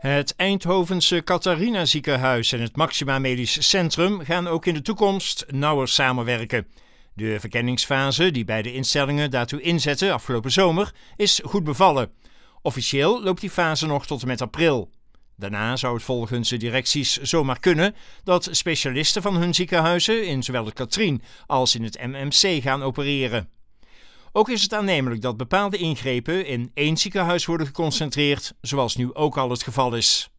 Het Eindhovense Catharina ziekenhuis en het Maxima Medisch Centrum gaan ook in de toekomst nauwer samenwerken. De verkenningsfase die beide instellingen daartoe inzetten afgelopen zomer is goed bevallen. Officieel loopt die fase nog tot en met april. Daarna zou het volgens de directies zomaar kunnen dat specialisten van hun ziekenhuizen in zowel de Katrien als in het MMC gaan opereren. Ook is het aannemelijk dat bepaalde ingrepen in één ziekenhuis worden geconcentreerd, zoals nu ook al het geval is.